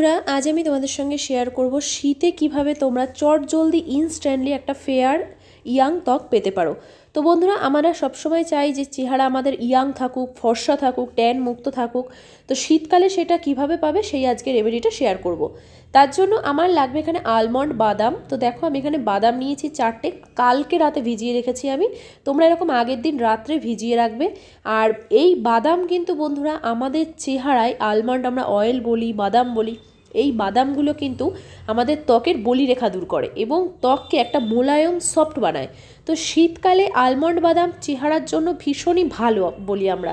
বন্ধুরা আজ আমি তোমাদের সঙ্গে শেয়ার করব শীতে কিভাবে তোমরা চট জলদি ইনস্ট্যান্টলি একটা ফেয়ার ইয়াং ত্বক পেতে পারো তো বন্ধুরা আমরা সবসময় চাই যে চেহারা আমাদের ইয়াং থাকুক ফর্সা থাকুক ট্যান মুক্ত থাকুক তো শীতকালে সেটা কিভাবে পাবে সেই আজকে রেমেডিটা শেয়ার করব। তার জন্য আমার লাগবে এখানে আলমন্ড বাদাম তো দেখো আমি এখানে বাদাম নিয়েছি চারটে কালকে রাতে ভিজিয়ে রেখেছি আমি তোমরা এরকম আগের দিন রাত্রে ভিজিয়ে রাখবে আর এই বাদাম কিন্তু বন্ধুরা আমাদের চেহারায় আলমন্ড আমরা অয়েল বলি বাদাম বলি এই বাদামগুলো কিন্তু আমাদের ত্বকের বলিরেখা দূর করে এবং ত্বককে একটা মোলায়ম সফট বানায় তো শীতকালে আলমন্ড বাদাম চেহারার জন্য ভীষণই ভালো বলি আমরা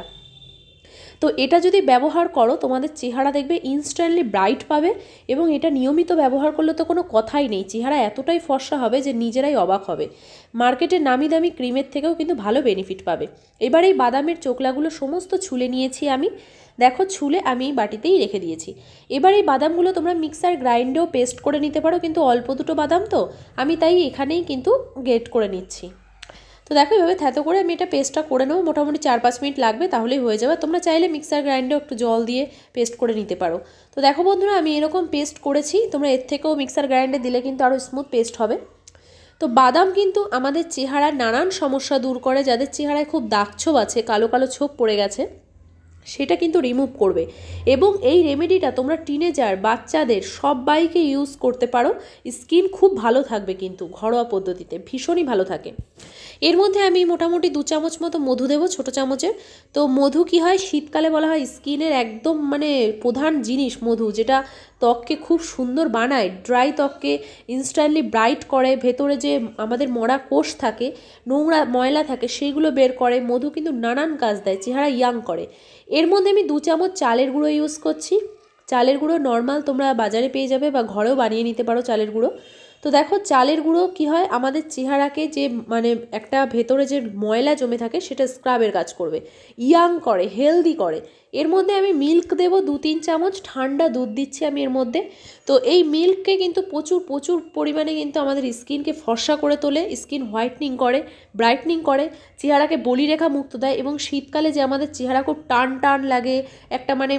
তো এটা যদি ব্যবহার করো তোমাদের চেহারা দেখবে ইনস্ট্যান্টলি ব্রাইট পাবে এবং এটা নিয়মিত ব্যবহার করলে তো কোনো কথাই নেই চেহারা এতটাই ফর্সা হবে যে নিজেরাই অবাক হবে মার্কেটে নামি দামি ক্রিমের থেকেও কিন্তু ভালো বেনিফিট পাবে এবার এই বাদামের চোকলাগুলো সমস্ত ছুলে নিয়েছি আমি দেখো ছুলে আমি এই বাটিতেই রেখে দিয়েছি এবার এই বাদামগুলো তোমরা মিক্সার গ্রাইন্ডেও পেস্ট করে নিতে পারো কিন্তু অল্প দুটো বাদাম তো আমি তাই এখানেই কিন্তু গেট করে নিচ্ছি তো দেখো এভাবে থ্যাতো করে আমি এটা পেস্টটা করে নেবো মোটামুটি চার পাঁচ মিনিট লাগবে তাহলেই হয়ে যাবে তোমরা চাইলে মিক্সার গ্রাইন্ডার একটু জল দিয়ে পেস্ট করে নিতে পারো তো দেখো বন্ধুরা আমি এরকম পেস্ট করেছি তোমরা এর থেকেও মিক্সার গ্রাইন্ডার দিলে কিন্তু আরও স্মুথ পেস্ট হবে তো বাদাম কিন্তু আমাদের চেহারা নানান সমস্যা দূর করে যাদের চেহারায় খুব দাগ ছোপ আছে কালো কালো ছোপ পড়ে গেছে সেটা কিন্তু রিমুভ করবে এবং এই রেমেডিটা তোমরা টিনেজার বাচ্চাদের বাইকে ইউজ করতে পারো স্কিন খুব ভালো থাকবে কিন্তু ঘরোয়া পদ্ধতিতে ভীষণই ভালো থাকে এর মধ্যে আমি মোটামুটি দু চামচ মতো মধু দেবো ছোটো চামচের তো মধু কি হয় শীতকালে বলা হয় স্কিনের একদম মানে প্রধান জিনিস মধু যেটা ত্বককে খুব সুন্দর বানায় ড্রাই ত্বককে ইনস্ট্যান্টলি ব্রাইট করে ভেতরে যে আমাদের মরা কোষ থাকে নোংরা ময়লা থাকে সেগুলো বের করে মধু কিন্তু নানান কাজ দেয় চেহারা ইয়াং করে এর মধ্যে আমি দু চামচ চালের গুঁড়ো ইউজ করছি চালের গুঁড়ো নর্মাল তোমরা বাজারে পেয়ে যাবে বা ঘরেও বানিয়ে নিতে পারো চালের গুঁড়ো তো দেখো চালের গুঁড়ো কি হয় আমাদের চেহারাকে যে মানে একটা ভেতরে যে ময়লা জমে থাকে সেটা স্ক্রাবের কাজ করবে ইয়াং করে হেলদি করে এর মধ্যে আমি মিল্ক দেব দু তিন চামচ ঠান্ডা দুধ দিচ্ছি আমি এর মধ্যে তো এই মিল্ককে কিন্তু প্রচুর প্রচুর পরিমাণে কিন্তু আমাদের স্কিনকে ফর্সা করে তোলে স্কিন হোয়াইটনিং করে ব্রাইটনিং করে চেহারাকে বলিরেখা মুক্ত দেয় এবং শীতকালে যে আমাদের চেহারা খুব টান টান লাগে একটা মানে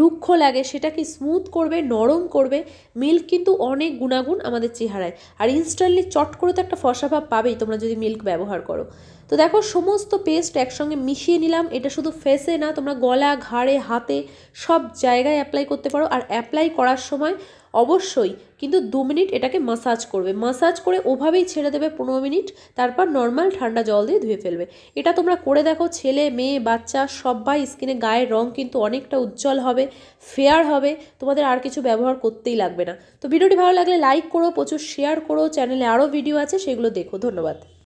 রুক্ষ লাগে সেটাকে স্মুথ করবে নরম করবে মিল্ক কিন্তু অনেক গুণাগুণ আমাদের চেহারায় আর ইনস্ট্যান্টলি চট করে তো একটা ফসা ভাব পাবেই তোমরা যদি মিল্ক ব্যবহার করো তো দেখো সমস্ত পেস্ট একসঙ্গে মিশিয়ে নিলাম এটা শুধু ফেসে না তোমরা গলা ঘাড়ে হাতে সব জায়গায় অ্যাপ্লাই করতে পারো আর অ্যাপ্লাই করার সময় অবশ্যই কিন্তু দু মিনিট এটাকে মাসাজ করবে মাসাজ করে ওভাবেই ছেড়ে দেবে পনেরো মিনিট তারপর নর্মাল ঠান্ডা জল দিয়ে ধুয়ে ফেলবে এটা তোমরা করে দেখো ছেলে মেয়ে বাচ্চা সবাই স্কিনে গায়ের রং কিন্তু অনেকটা উজ্জ্বল হবে ফেয়ার হবে তোমাদের আর কিছু ব্যবহার করতেই লাগবে না তো ভিডিওটি ভালো লাগলে লাইক করো প্রচুর শেয়ার করো চ্যানেলে আরও ভিডিও আছে সেগুলো দেখো ধন্যবাদ